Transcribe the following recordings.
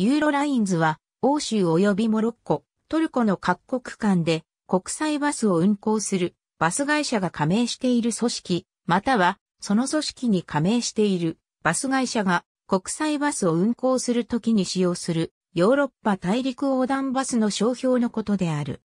ユーロラインズは、欧州及びモロッコ、トルコの各国間で国際バスを運行するバス会社が加盟している組織、またはその組織に加盟しているバス会社が国際バスを運行するときに使用するヨーロッパ大陸横断バスの商標のことである。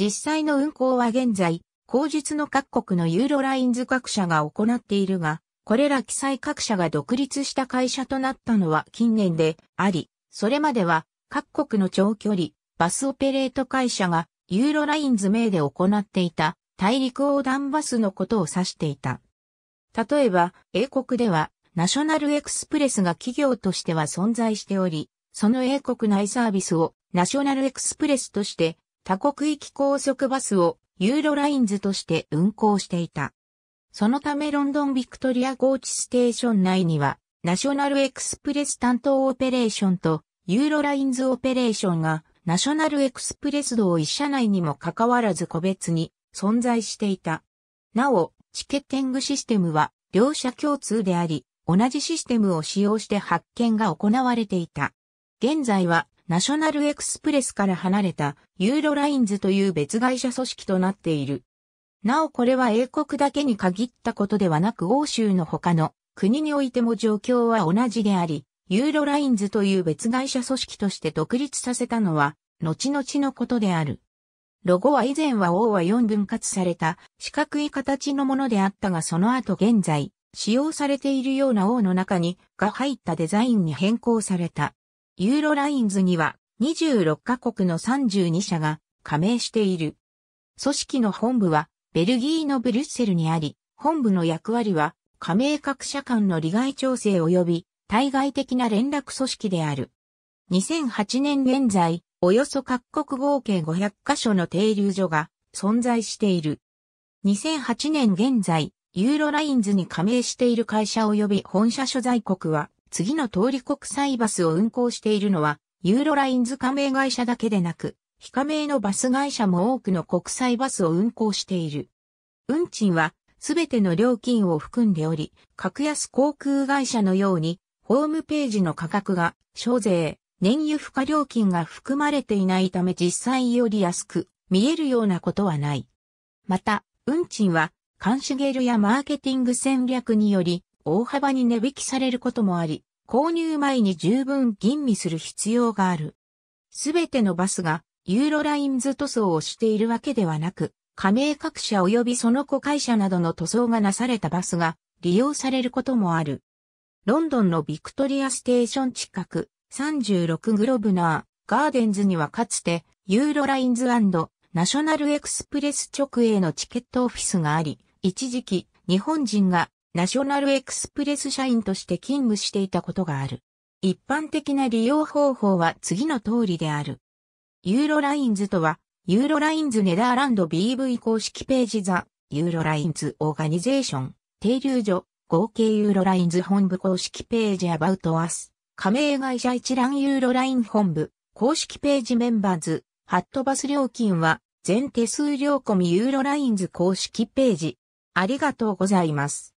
実際の運行は現在、後述の各国のユーロラインズ各社が行っているが、これら記載各社が独立した会社となったのは近年であり、それまでは各国の長距離バスオペレート会社がユーロラインズ名で行っていた大陸横断バスのことを指していた。例えば、英国ではナショナルエクスプレスが企業としては存在しており、その英国内サービスをナショナルエクスプレスとして他国行き高速バスをユーロラインズとして運行していた。そのためロンドンビクトリアゴーチステーション内にはナショナルエクスプレス担当オペレーションとユーロラインズオペレーションがナショナルエクスプレス同一社内にもかかわらず個別に存在していた。なお、チケッティングシステムは両社共通であり、同じシステムを使用して発見が行われていた。現在はナショナルエクスプレスから離れたユーロラインズという別会社組織となっている。なおこれは英国だけに限ったことではなく欧州の他の国においても状況は同じであり、ユーロラインズという別会社組織として独立させたのは、後々のことである。ロゴは以前は O は4分割された四角い形のものであったがその後現在使用されているような O の中にが入ったデザインに変更された。ユーロラインズには26カ国の32社が加盟している。組織の本部はベルギーのブリュッセルにあり、本部の役割は加盟各社間の利害調整及び対外的な連絡組織である。2008年現在、およそ各国合計500カ所の停留所が存在している。2008年現在、ユーロラインズに加盟している会社及び本社所在国は、次の通り国際バスを運行しているのは、ユーロラインズ加盟会社だけでなく、非加盟のバス会社も多くの国際バスを運行している。運賃はすべての料金を含んでおり、格安航空会社のように、ホームページの価格が、小税、燃油付加料金が含まれていないため実際より安く見えるようなことはない。また、運賃は、監視ゲルやマーケティング戦略により、大幅に値引きされることもあり、購入前に十分吟味する必要がある。すべてのバスがユーロラインズ塗装をしているわけではなく、加盟各社及びその子会社などの塗装がなされたバスが利用されることもある。ロンドンのビクトリアステーション近く36グロブナーガーデンズにはかつてユーロラインズナショナルエクスプレス直営のチケットオフィスがあり、一時期日本人がナショナルエクスプレス社員として勤務していたことがある。一般的な利用方法は次の通りである。ユーロラインズとはユーロラインズネダーランド BV 公式ページザ、ユーロラインズオーガニゼーション、停留所、合計ユーロラインズ本部公式ページアバウトアス、加盟会社一覧ユーロライン本部、公式ページメンバーズ、ハットバス料金は、全手数料込みユーロラインズ公式ページ。ありがとうございます。